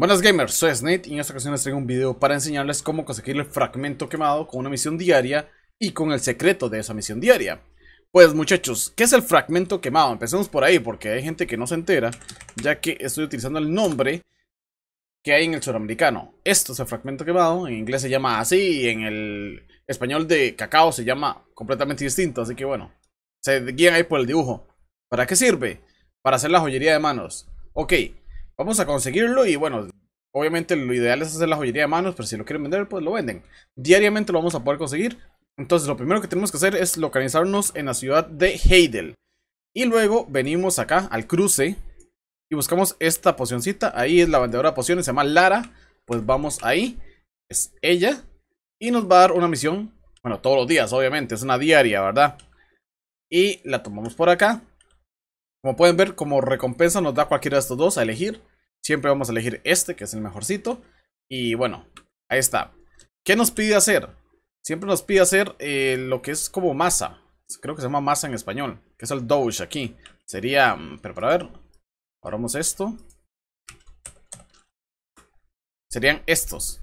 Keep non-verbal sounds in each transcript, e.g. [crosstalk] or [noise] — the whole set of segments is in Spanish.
Buenas gamers, soy Snate y en esta ocasión les traigo un video para enseñarles cómo conseguir el fragmento quemado con una misión diaria y con el secreto de esa misión diaria. Pues muchachos, ¿qué es el fragmento quemado? Empecemos por ahí porque hay gente que no se entera, ya que estoy utilizando el nombre que hay en el suramericano. Esto es el fragmento quemado, en inglés se llama así y en el español de cacao se llama completamente distinto, así que bueno, se guían ahí por el dibujo. ¿Para qué sirve? Para hacer la joyería de manos. Ok, Vamos a conseguirlo y bueno, obviamente lo ideal es hacer la joyería de manos, pero si lo quieren vender, pues lo venden. Diariamente lo vamos a poder conseguir. Entonces lo primero que tenemos que hacer es localizarnos en la ciudad de Heidel. Y luego venimos acá al cruce y buscamos esta pocioncita. Ahí es la vendedora de pociones, se llama Lara. Pues vamos ahí. Es ella. Y nos va a dar una misión. Bueno, todos los días, obviamente. Es una diaria, ¿verdad? Y la tomamos por acá. Como pueden ver, como recompensa nos da cualquiera de estos dos a elegir. Siempre vamos a elegir este, que es el mejorcito. Y bueno, ahí está. ¿Qué nos pide hacer? Siempre nos pide hacer eh, lo que es como masa. Creo que se llama masa en español. Que es el doge aquí. Sería, mm, pero para ver. paramos esto. Serían estos.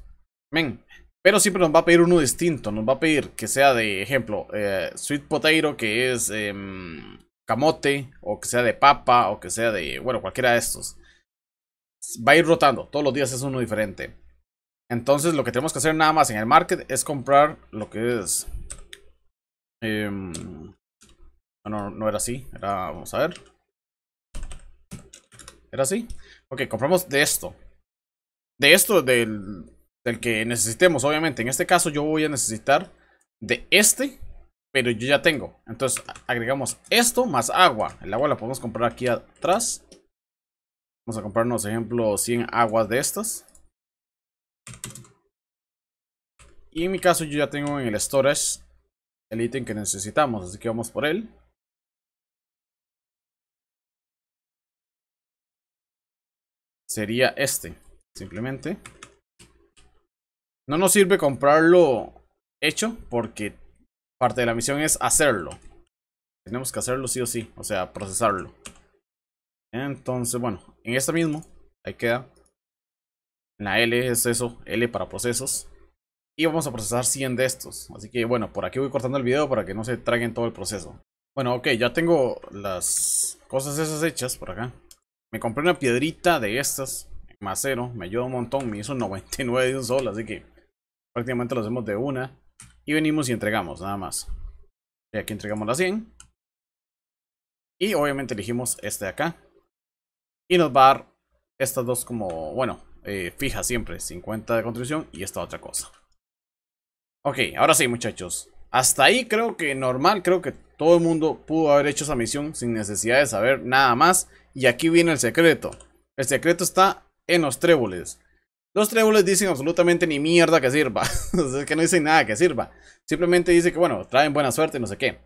Men. Pero siempre nos va a pedir uno distinto. Nos va a pedir que sea de ejemplo. Eh, sweet potato que es em, camote. O que sea de papa. O que sea de, bueno, cualquiera de estos va a ir rotando. Todos los días es uno diferente. Entonces lo que tenemos que hacer nada más en el market es comprar lo que es... Em, no, no era así. Era, vamos a ver. ¿Era así? Ok, compramos de esto. De esto, del, del que necesitemos, obviamente. En este caso yo voy a necesitar de este, pero yo ya tengo. Entonces agregamos esto más agua. El agua la podemos comprar aquí atrás. Vamos a comprarnos, ejemplo, 100 aguas de estas. Y en mi caso yo ya tengo en el storage el ítem que necesitamos, así que vamos por él. Sería este, simplemente. No nos sirve comprarlo hecho porque parte de la misión es hacerlo. Tenemos que hacerlo sí o sí, o sea, procesarlo. Entonces, bueno, en este mismo, ahí queda. la L es eso, L para procesos. Y vamos a procesar 100 de estos. Así que bueno, por aquí voy cortando el video para que no se traguen todo el proceso. Bueno, ok, ya tengo las cosas esas hechas por acá. Me compré una piedrita de estas, más cero, me ayuda un montón, me hizo 99 de un sol, así que prácticamente lo hacemos de una. Y venimos y entregamos, nada más. Y aquí entregamos las 100. Y obviamente elegimos este de acá, y nos va a dar estas dos como, bueno, fijas eh, fija siempre, 50 de construcción y esta otra cosa. Ok, ahora sí muchachos. Hasta ahí creo que normal, creo que todo el mundo pudo haber hecho esa misión sin necesidad de saber nada más. Y aquí viene el secreto. El secreto está en los tréboles. Los tréboles dicen absolutamente ni mierda que sirva. [laughs] es que no dicen nada que sirva. Simplemente dice que, bueno, traen buena suerte, no sé qué.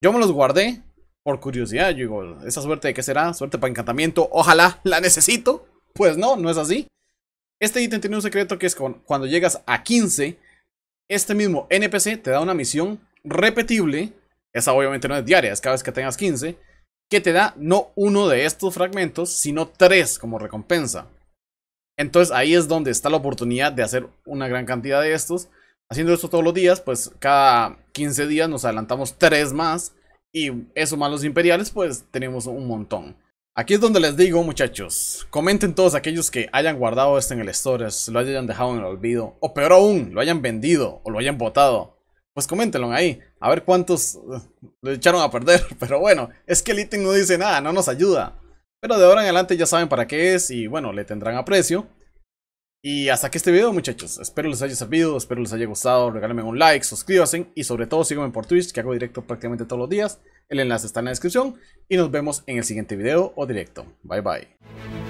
Yo me los guardé por curiosidad, yo digo, ¿esa suerte de qué será? ¿Suerte para encantamiento? Ojalá la necesito. Pues no, no es así. Este ítem tiene un secreto que es cuando llegas a 15, este mismo NPC te da una misión repetible, esa obviamente no es diaria, es cada vez que tengas 15, que te da no uno de estos fragmentos, sino tres como recompensa. Entonces ahí es donde está la oportunidad de hacer una gran cantidad de estos. Haciendo esto todos los días, pues cada 15 días nos adelantamos tres más y eso más los imperiales, pues tenemos un montón. Aquí es donde les digo, muchachos, comenten todos aquellos que hayan guardado esto en el stories, lo hayan dejado en el olvido, o peor aún, lo hayan vendido o lo hayan botado. Pues coméntenlo ahí, a ver cuántos eh, lo echaron a perder. [laughs] Pero bueno, es que el ítem no dice nada, no nos ayuda. Pero de ahora en adelante ya saben para qué es y bueno, le tendrán aprecio. Y hasta aquí este video muchachos, espero les haya servido, espero les haya gustado, regálenme un like, suscríbanse y sobre todo síganme por Twitch que hago directo prácticamente todos los días. El enlace está en la descripción y nos vemos en el siguiente video o directo. Bye bye.